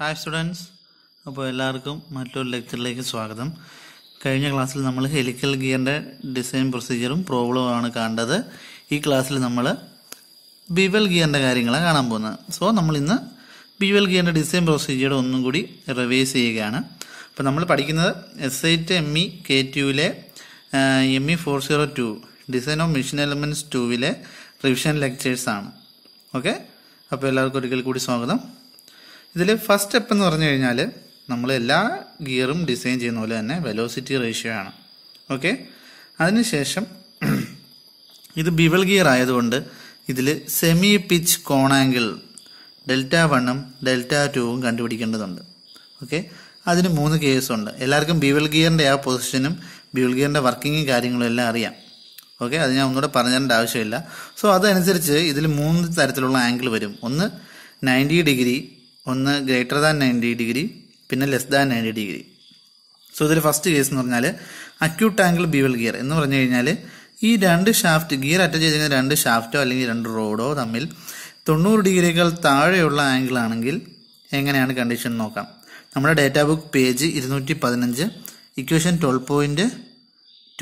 hi students അപ്പോൾ എല്ലാവർക്കും മറ്റൊരു ലെക്ചറിലേക്ക് സ്വാഗതം കഴിഞ്ഞ ക്ലാസ്സിൽ നമ്മൾ ഹെലിക്കൽ ഗിയറിൻ്റെ ഡിസൈൻ പ്രൊസീജിയറും പ്രോബ്ലവും ആണ് കണ്ടത് ഈ ക്ലാസ്സിൽ നമ്മൾ ബിവൽ ഗിയറിൻ്റെ കാര്യങ്ങളാണ് കാണാൻ പോകുന്നത് സോ നമ്മൾ ഇന്ന് ബിവൽ ഗിയറിൻ്റെ ഡിസൈൻ പ്രൊസീജിയർ ഒന്നും കൂടി റിവൈസ് ചെയ്യുകയാണ് അപ്പോൾ നമ്മൾ പഠിക്കുന്നത് S I T M E K ടുവിലെ M E four zero two design of machine elements ടുവിലെ റിവിഷൻ ലെക്ചേഴ്സാണ് ഓക്കെ അപ്പോൾ എല്ലാവർക്കും ഒരിക്കൽ കൂടി സ്വാഗതം ഇതിൽ ഫസ്റ്റ് സ്റ്റെപ്പ് എന്ന് പറഞ്ഞു കഴിഞ്ഞാൽ നമ്മൾ എല്ലാ ഗിയറും ഡിസൈൻ ചെയ്യുന്ന പോലെ തന്നെ വെലോസിറ്റി റേഷ്യോ ആണ് ഓക്കെ അതിനുശേഷം ഇത് ബിവൽ ഗിയർ ആയതുകൊണ്ട് ഇതിൽ സെമി പിച്ച് കോണാങ്കിൾ ഡെൽറ്റ വണ്ണും ഡെൽറ്റ ടൂവും കണ്ടുപിടിക്കേണ്ടതുണ്ട് ഓക്കെ അതിന് മൂന്ന് കേസുണ്ട് എല്ലാവർക്കും ബിവൽ ഗിയറിൻ്റെ ആ പൊസിഷനും ബിവൽ ഗിയറിൻ്റെ വർക്കിങ്ങും കാര്യങ്ങളും എല്ലാം അറിയാം ഓക്കെ അത് ഞാൻ ഒന്നുകൂടെ തരേണ്ട ആവശ്യമില്ല സോ അതനുസരിച്ച് ഇതിൽ മൂന്ന് തരത്തിലുള്ള ആംഗിൾ വരും ഒന്ന് നയൻറ്റി ഡിഗ്രി ഒന്ന് ഗ്രേറ്റർ ദാൻ നയൻറ്റി ഡിഗ്രി പിന്നെ less than ninety degree so ഇതിൽ ഫസ്റ്റ് കേസ് എന്ന് പറഞ്ഞാൽ അക്യൂട്ട് ആംഗിൾ ബിവൽ ഗിയർ എന്ന് പറഞ്ഞു കഴിഞ്ഞാൽ ഈ രണ്ട് ഷാഫ്റ്റ് ഗിയർ അറ്റാച്ച് ചെയ്ത് കഴിഞ്ഞാൽ രണ്ട് ഷാഫ്റ്റോ അല്ലെങ്കിൽ രണ്ട് റോഡോ തമ്മിൽ തൊണ്ണൂറ് ഡിഗ്രികൾ താഴെയുള്ള ആംഗിൾ ആണെങ്കിൽ എങ്ങനെയാണ് കണ്ടീഷൻ നോക്കാം നമ്മുടെ ഡേറ്റ ബുക്ക് പേജ് ഇരുന്നൂറ്റി പതിനഞ്ച് equation twelve point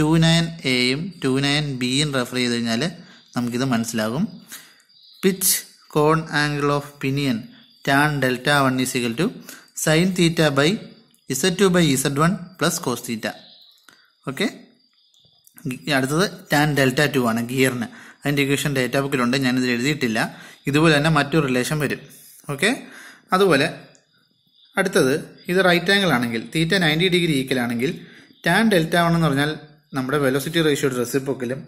two nine എയും ടു നയൻ ബിയും റെഫർ ചെയ്ത് കഴിഞ്ഞാൽ നമുക്കിത് മനസ്സിലാകും pitch cone angle of pinion tan delta one is equal to sine theta by theta two by by one plus cos theta okay അടുത്തത് tan delta two ആണ് ഗിയറിന് അതിൻ്റെ ഇക്വേഷൻ ഡേറ്റ ബുക്കിലുണ്ട് ഞാനിത് എഴുതിയിട്ടില്ല ഇതുപോലെ തന്നെ മറ്റൊരു റിലേഷൻ വരും ഓക്കെ അതുപോലെ അടുത്തത് ഇത് റൈറ്റ് ആംഗിൾ ആണെങ്കിൽ തീറ്റ നയൻറ്റി ഡിഗ്രി ഈക്കലാണെങ്കിൽ ടാൻ ഡെൽറ്റ വൺ എന്ന് പറഞ്ഞാൽ നമ്മുടെ വെലോസിറ്റി റേഷ്യോയുടെ റെസിപ്പോക്കിലും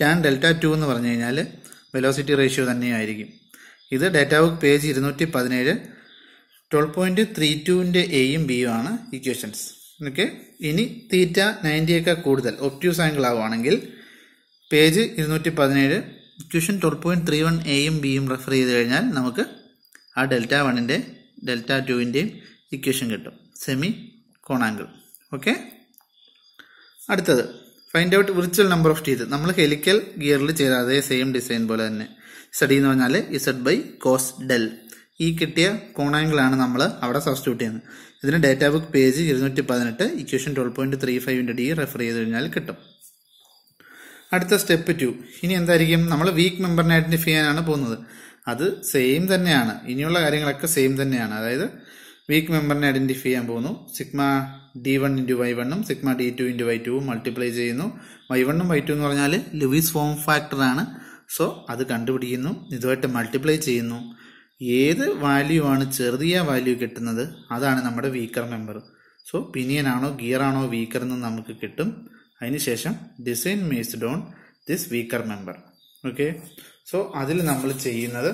ടാൻ ഡെൽറ്റ ടു എന്ന് പറഞ്ഞു കഴിഞ്ഞാൽ വെലോസിറ്റി റേഷ്യോ തന്നെയായിരിക്കും ഇത് ഡാറ്റ ബുക്ക് പേജ് ഇരുന്നൂറ്റി പതിനേഴ് ട്വൽവ് പോയിന്റ് ത്രീ ടുവിൻ്റെ എയും ബിയും ആണ് ഇക്വേഷൻസ് ഓക്കെ ഇനി തീറ്റ നയൻറ്റിയൊക്കെ കൂടുതൽ ഒപ്റ്റീവ് ആംഗിൾ ആവുകയാണെങ്കിൽ പേജ് ഇരുന്നൂറ്റി പതിനേഴ് equation twelve point three one എയും ബിയും റെഫർ ചെയ്ത് കഴിഞ്ഞാൽ നമുക്ക് ആ ഡെൽറ്റ വണ്ണിൻ്റെ ഡെൽറ്റ ടുവിൻ്റെയും ഇക്വേഷൻ കിട്ടും സെമി കോണാങ്കിൾ ഓക്കെ അടുത്തത് find out virtual number of teeth നമ്മൾ ഹെലിക്കൽ ഗിയറിൽ ചെയ്ത അതേ സെയിം ഡിസൈൻ പോലെ തന്നെ ഇസഡ് എന്ന് പറഞ്ഞാൽ ഇസഡ് ബൈ കോസ് ഡെൽ ഈ കിട്ടിയ കോണാങ്കിളാണ് നമ്മൾ അവിടെ സബ്സ്റ്റിറ്റ്യൂട്ട് ചെയ്യുന്നത് ഇതിന് ഡേറ്റാ ബുക്ക് പേജ് ഇരുന്നൂറ്റി പതിനെട്ട് ഇക്വേഷൻ ട്വൽവ് പോയിന്റ് ത്രീ ഫൈവിൻ്റെ ഡി റെഫർ ചെയ്ത് കഴിഞ്ഞാൽ കിട്ടും അടുത്ത സ്റ്റെപ്പ് ടു ഇനി എന്തായിരിക്കും നമ്മൾ വീക്ക് മെമ്പറിനെ ഐഡന്റിഫൈ ചെയ്യാനാണ് പോകുന്നത് അത് സെയിം തന്നെയാണ് ഇനിയുള്ള കാര്യങ്ങളൊക്കെ സെയിം തന്നെയാണ് അതായത് വീക്ക് മെമ്പറിനെ ഐഡന്റിഫൈ ചെയ്യാൻ പോകുന്നു sigma D one into Y വണ്ണും sigma D two into Y two multiply ചെയ്യുന്നു വൈ വണ്ണും വൈ ടു എന്ന് പറഞ്ഞാൽ ലുവിസ് ഫോം ഫാക്ടറാണ് സോ അത് കണ്ടുപിടിക്കുന്നു ഇതുമായിട്ട് മൾട്ടിപ്ലൈ ചെയ്യുന്നു ഏത് വാല്യൂ ആണ് ചെറിയ വാല്യൂ കിട്ടുന്നത് അതാണ് നമ്മുടെ വീക്കർ മെമ്പർ സോ പിനിയൻ ആണോ ഗിയർ ആണോ വീക്കർ എന്ന് നമുക്ക് കിട്ടും അതിനുശേഷം design based on this weaker member okay so അതിൽ നമ്മൾ ചെയ്യുന്നത്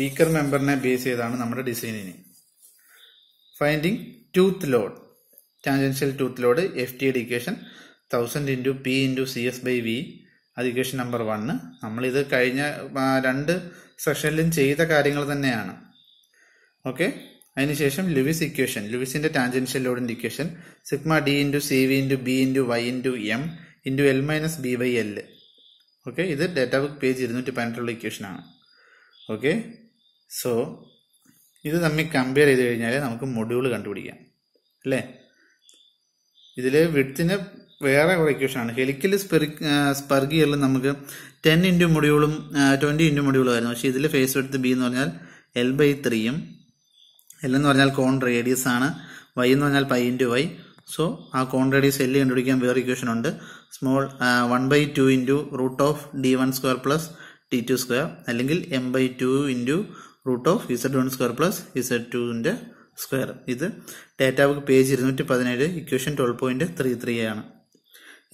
വീക്കർ മെമ്പറിനെ ബേസ് ചെയ്താണ് നമ്മുടെ ഡിസൈനിന് finding tooth load tangential tooth load F T education thousand into P into C S by V അത് ഇക്വേഷൻ നമ്പർ വണ് നമ്മളിത് കഴിഞ്ഞ രണ്ട് സെഷനിലും ചെയ്ത കാര്യങ്ങൾ തന്നെയാണ് ഓക്കെ അതിനുശേഷം ലുവിസ് ഇക്വേഷൻ ലുവിസിൻ്റെ ടാൻജൻഷ്യൽ ലോഡിൻ്റെ equation sigma D into C V into B into Y into M into L minus B Y L okay ഇത് ഡേറ്റ ബുക്ക് പേജ് ഇരുന്നൂറ്റി പതിനെട്ടുള്ള ഇക്വേഷനാണ് ഓക്കെ സോ ഇത് തമ്മിൽ കമ്പയർ ചെയ്ത് കഴിഞ്ഞാൽ നമുക്ക് മൊഡ്യൂൾ കണ്ടുപിടിക്കാം അല്ലേ ഇതിൽ വിഡ്ത്തിന് വേറെ കുറേ ഇക്വേഷനാണ് ഹെലിക്കൽ സ്പെറി സ്പെർഗിയറിൽ നമുക്ക് ടെൻ ഇൻറ്റു മൊഡ്യൂളും ട്വൻറ്റി ഇൻറ്റു മൊഡ്യൂളും ആയിരുന്നു പക്ഷേ ഇതിൽ ഫേസ് എടുത്ത് ബി എന്ന് പറഞ്ഞാൽ എൽ ബൈ ത്രീയും എൽ എന്ന് പറഞ്ഞാൽ കോൺ റേഡിയസ് ആണ് വൈ എന്ന് പറഞ്ഞാൽ പൈ ഇൻറ്റു വൈ സോ ആ കോൺ റേഡിയസ് എല്ല് കണ്ടുപിടിക്കാൻ വേറെ ഇക്വേഷൻ ഉണ്ട് small one by two into root of D one square plus T two square അല്ലെങ്കിൽ M by two into root of Z one square plus Z ടുവിൻ്റെ square ഇത് data book page ഇരുന്നൂറ്റി പതിനേഴ് equation twelve point three three ആണ്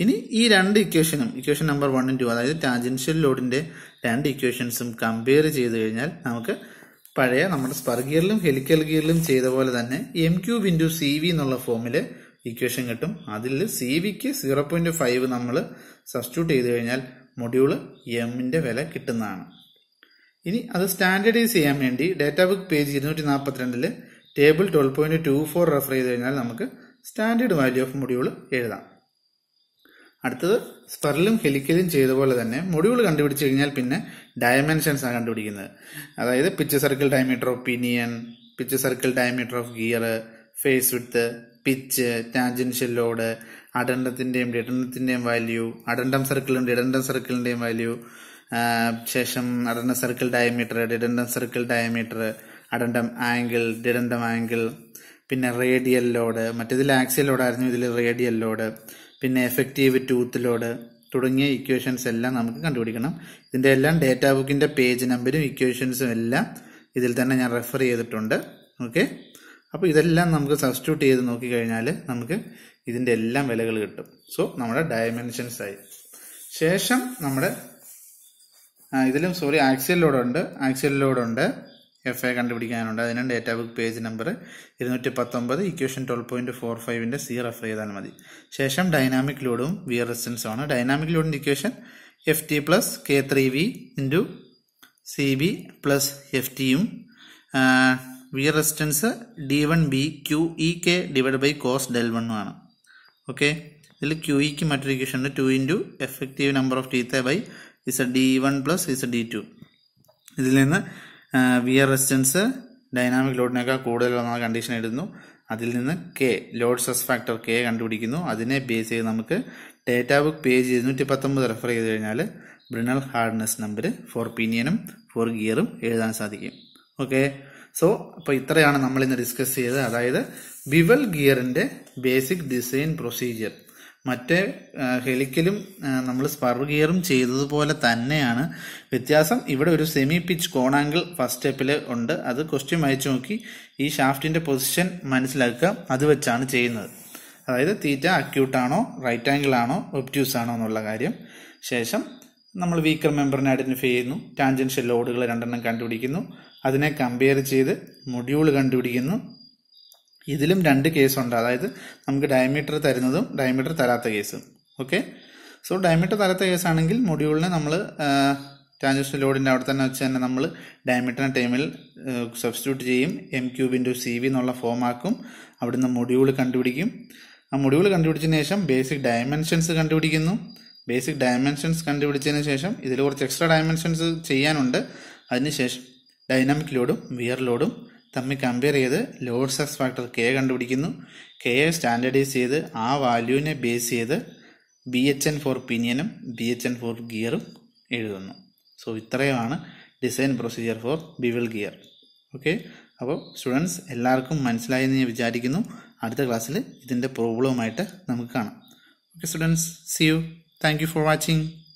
ഇനി ഈ രണ്ട് ഇക്വേഷനും ഇക്വേഷൻ നമ്പർ വണ്ണും ടു അതായത് ടാൻജൻഷ്യൽ ലോഡിന്റെ രണ്ട് ഇക്വേഷൻസും കമ്പയർ ചെയ്ത് കഴിഞ്ഞാൽ നമുക്ക് പഴയ നമ്മുടെ ഗിയറിലും ഹെലിക്കൽ ഗിയറിലും ചെയ്ത പോലെ തന്നെ M cube into C V എന്നുള്ള ഫോമിൽ ഇക്വേഷൻ കിട്ടും അതിൽ സി വിക്ക് സീറോ പോയിന്റ് ഫൈവ് നമ്മൾ സബ്സ്റ്റിറ്റ്യൂട്ട് ചെയ്ത് കഴിഞ്ഞാൽ മൊഡ്യൂള് എമ്മിൻ്റെ വില കിട്ടുന്നതാണ് ഇനി അത് സ്റ്റാൻഡേർഡൈസ് ചെയ്യാൻ വേണ്ടി ഡേറ്റാ ബുക്ക് പേജ് ഇരുന്നൂറ്റി നാൽപ്പത്തിരണ്ടില് table twelve point two four refer ചെയ്ത് കഴിഞ്ഞാൽ നമുക്ക് സ്റ്റാൻഡേർഡ് വാല്യൂ ഓഫ് മൊഡ്യൂള് എഴുതാം അടുത്തത് സ്പെറലും ഹെലിക്കലും ചെയ്ത പോലെ തന്നെ മൊഡ്യൂൾ കണ്ടുപിടിച്ചു കഴിഞ്ഞാൽ പിന്നെ ഡയമെൻഷൻസ് ആണ് കണ്ടുപിടിക്കുന്നത് അതായത് pitch circle diameter of pinion pitch circle diameter of gear face with pitch tangential load അഡൻഡത്തിൻ്റെയും ഡിഡൻഡത്തിൻ്റെയും വാല്യൂ അടണ്ടം സർക്കിളും ഡിഡണ്ടം സർക്കിളിൻ്റെയും വാല്യൂ ശേഷം addendum circle diameter dedendum circle diameter addendum angle dedendum angle പിന്നെ റേഡിയൽ ലോഡ് മറ്റേതിൽ axial ലോഡായിരുന്നു ഇതിൽ radial load പിന്നെ എഫക്റ്റീവ് ടൂത്ത് ലോഡ് തുടങ്ങിയ ഇക്വേഷൻസ് എല്ലാം നമുക്ക് കണ്ടുപിടിക്കണം ഇതിൻ്റെ എല്ലാം ഡേറ്റാ ബുക്കിൻ്റെ പേജ് നമ്പരും ഇക്വേഷൻസും എല്ലാം ഇതിൽ തന്നെ ഞാൻ റെഫർ ചെയ്തിട്ടുണ്ട് ഓക്കെ അപ്പോൾ ഇതെല്ലാം നമുക്ക് സബ്സ്റ്റിറ്റ്യൂട്ട് ചെയ്ത് നോക്കിക്കഴിഞ്ഞാൽ നമുക്ക് ഇതിൻ്റെ എല്ലാം വിലകൾ കിട്ടും സോ നമ്മുടെ ഡയമെൻഷൻസ് ആയി ശേഷം നമ്മുടെ ഇതിലും സോറി ആക്സിയൽ ലോഡുണ്ട് ആക്സിയൽ ലോഡുണ്ട് എഫ് എ കണ്ടുപിടിക്കാനുണ്ട് അതിന് ഡേറ്റാ ബുക്ക് പേജ് നമ്പർ ഇരുന്നൂറ്റി പത്തൊമ്പത് ഇക്വേഷൻ ട്വൽവ് പോയിൻറ്റ് ഫോർ ഫൈവിൻ്റെ സി റെഫർ ചെയ്താൽ മതി ശേഷം ഡൈനാമിക് ലോഡും വി റെസിസ്റ്റൻസും ആണ് ഡൈനാമിക് ലോഡിൻ്റെ equation F T plus K three V into C B plus F ടിയും wear resistance D one B Q E K divide by cos del വണ്ണും ആണ് ഓക്കെ ഇതിൽ ക്യു ഇക്ക് e മറ്റൊരു ഇക്വേഷൻ ഉണ്ട് two into effective number of ടീത്തെ by is D one plus is D two ഇതിൽ നിന്ന് വിയർ റെസിസ്റ്റൻസ് ഡൈനാമിക് ലോഡിനേക്കാൾ കൂടുതലുള്ള കണ്ടീഷൻ എഴുതുന്നു അതിൽ നിന്ന് K load stress factor K കണ്ടുപിടിക്കുന്നു അതിനെ ബേസ് ചെയ്ത് നമുക്ക് ഡേറ്റ ബുക്ക് പേജ് ഇരുന്നൂറ്റി പത്തൊമ്പത് റെഫർ ചെയ്ത് കഴിഞ്ഞാൽ ബ്രിണൽ ഹാർഡ്നെസ് നമ്പർ ഫോർ പിനിയനും ഫോർ ഗിയറും എഴുതാൻ സാധിക്കും ഓക്കെ സോ അപ്പോൾ ഇത്രയാണ് നമ്മൾ ഇന്ന് ഡിസ്കസ് ചെയ്തത് അതായത് ബിവൽ ഗിയറിൻ്റെ ബേസിക് ഡിസൈൻ പ്രൊസീജിയർ മറ്റേ ഹെലിക്കലും നമ്മൾ സ്പർ ഗിയറും ചെയ്തതുപോലെ തന്നെയാണ് വ്യത്യാസം ഇവിടെ ഒരു സെമി പിച്ച് കോണാങ്കിൾ ഫസ്റ്റ് സ്റ്റെപ്പിൽ ഉണ്ട് അത് ക്വസ്റ്റ്യൻ വായിച്ചു നോക്കി ഈ ഷാഫ്റ്റിൻ്റെ പൊസിഷൻ മനസ്സിലാക്കുക അത് വെച്ചാണ് ചെയ്യുന്നത് അതായത് തീറ്റ അക്യൂട്ടാണോ റൈറ്റ് ആംഗിൾ ആണോ ഒപ്റ്റ്യൂസ് ആണോ എന്നുള്ള കാര്യം ശേഷം നമ്മൾ വീക്കർ മെമ്പറിനെ ഐഡൻറ്റിഫൈ ചെയ്യുന്നു ടാൻജൻഷ്യൽ ലോഡുകൾ രണ്ടെണ്ണം കണ്ടുപിടിക്കുന്നു അതിനെ കമ്പയർ ചെയ്ത് മൊഡ്യൂൾ കണ്ടുപിടിക്കുന്നു ഇതിലും രണ്ട് കേസുണ്ട് അതായത് നമുക്ക് ഡയമീറ്റർ തരുന്നതും ഡയമീറ്റർ തരാത്ത കേസും ഓക്കെ സോ ഡയമീറ്റർ തരാത്ത കേസാണെങ്കിൽ മൊഡ്യൂളിനെ നമ്മൾ ട്രാൻസിസ്റ്റർ ലോഡിൻ്റെ അവിടെ തന്നെ വെച്ച് തന്നെ നമ്മൾ ഡയമീറ്ററിൻ്റെ ടൈമിൽ സബ്സ്റ്റിറ്റ്യൂട്ട് ചെയ്യും M cube into C V എന്നുള്ള ആക്കും അവിടുന്ന് മൊഡ്യൂൾ കണ്ടുപിടിക്കും ആ മൊഡ്യൂൾ കണ്ടുപിടിച്ചതിന് ശേഷം ബേസിക് ഡയമെൻഷൻസ് കണ്ടുപിടിക്കുന്നു ബേസിക് ഡയമെൻഷൻസ് കണ്ടുപിടിച്ചതിന് ശേഷം ഇതിൽ കുറച്ച് എക്സ്ട്രാ ഡയമെൻഷൻസ് ചെയ്യാനുണ്ട് അതിനുശേഷം ഡൈനാമിക് ലോഡും വിയർ ലോഡും തമ്മിൽ കമ്പയർ ചെയ്ത് ലോഡ് സക്സ് ഫാക്ടർ കെ കണ്ടുപിടിക്കുന്നു കെ സ്റ്റാൻഡേർഡൈസ് ചെയ്ത് ആ വാല്യൂവിനെ ബേസ് ചെയ്ത് ബി എച്ച് എൻ ഫോർ പിനിയനും ബി എച്ച് എൻ ഫോർ ഗിയറും എഴുതുന്നു സോ ഇത്രയുമാണ് design procedure for bevel gear okay അപ്പോൾ സ്റ്റുഡൻസ് എല്ലാവർക്കും മനസ്സിലായെന്ന് ഞാൻ വിചാരിക്കുന്നു അടുത്ത ക്ലാസ്സിൽ ഇതിൻ്റെ പ്രോബ്ലവുമായിട്ട് നമുക്ക് കാണാം okay students see you thank you for watching